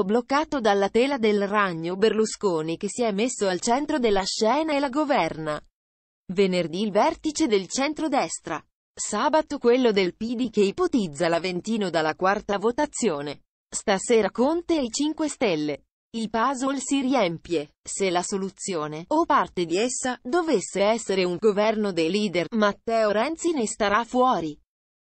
tronco bloccato dalla tela del ragno Berlusconi che si è messo al centro della scena e la governa. Venerdì il vertice del centrodestra. Sabato quello del PD che ipotizza l'Aventino dalla quarta votazione. Stasera Conte e i 5 Stelle. Il puzzle si riempie. Se la soluzione, o parte di essa, dovesse essere un governo dei leader, Matteo Renzi ne starà fuori.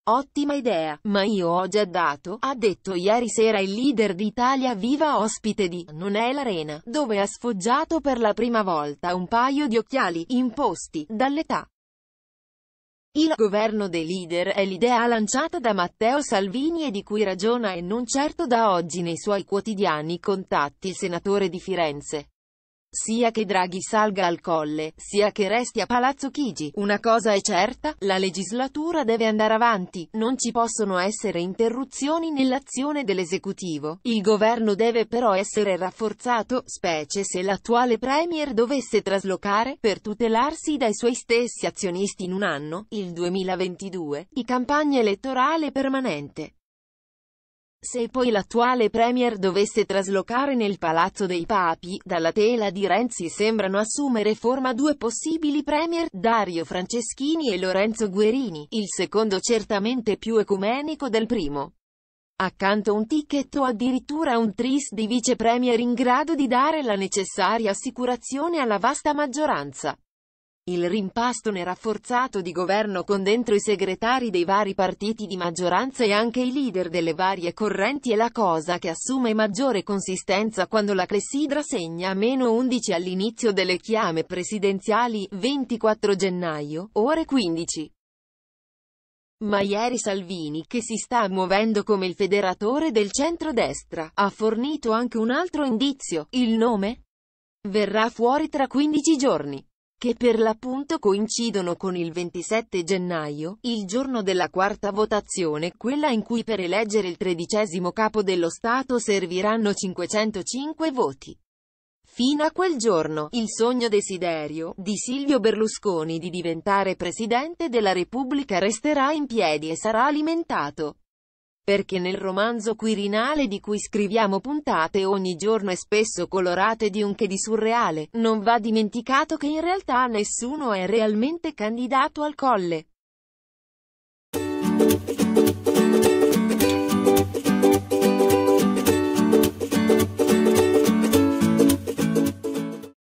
Ottima idea, ma io ho già dato, ha detto ieri sera il leader d'Italia Viva ospite di Non è l'arena, dove ha sfoggiato per la prima volta un paio di occhiali, imposti, dall'età. Il governo dei leader è l'idea lanciata da Matteo Salvini e di cui ragiona e non certo da oggi nei suoi quotidiani contatti il senatore di Firenze. Sia che Draghi salga al colle, sia che resti a Palazzo Chigi, una cosa è certa, la legislatura deve andare avanti, non ci possono essere interruzioni nell'azione dell'esecutivo. Il governo deve però essere rafforzato, specie se l'attuale Premier dovesse traslocare, per tutelarsi dai suoi stessi azionisti in un anno, il 2022, di campagna elettorale permanente. Se poi l'attuale Premier dovesse traslocare nel Palazzo dei Papi, dalla tela di Renzi sembrano assumere forma due possibili Premier, Dario Franceschini e Lorenzo Guerini, il secondo certamente più ecumenico del primo. Accanto un ticket o addirittura un tris di vice Premier in grado di dare la necessaria assicurazione alla vasta maggioranza. Il rimpasto ne rafforzato di governo con dentro i segretari dei vari partiti di maggioranza e anche i leader delle varie correnti è la cosa che assume maggiore consistenza quando la clessidra segna meno 11 all'inizio delle chiame presidenziali, 24 gennaio, ore 15. Ma ieri Salvini, che si sta muovendo come il federatore del centrodestra, ha fornito anche un altro indizio, il nome? Verrà fuori tra 15 giorni che per l'appunto coincidono con il 27 gennaio, il giorno della quarta votazione, quella in cui per eleggere il tredicesimo capo dello Stato serviranno 505 voti. Fino a quel giorno, il sogno desiderio di Silvio Berlusconi di diventare Presidente della Repubblica resterà in piedi e sarà alimentato perché nel romanzo Quirinale di cui scriviamo puntate ogni giorno e spesso colorate di un che di surreale, non va dimenticato che in realtà nessuno è realmente candidato al colle.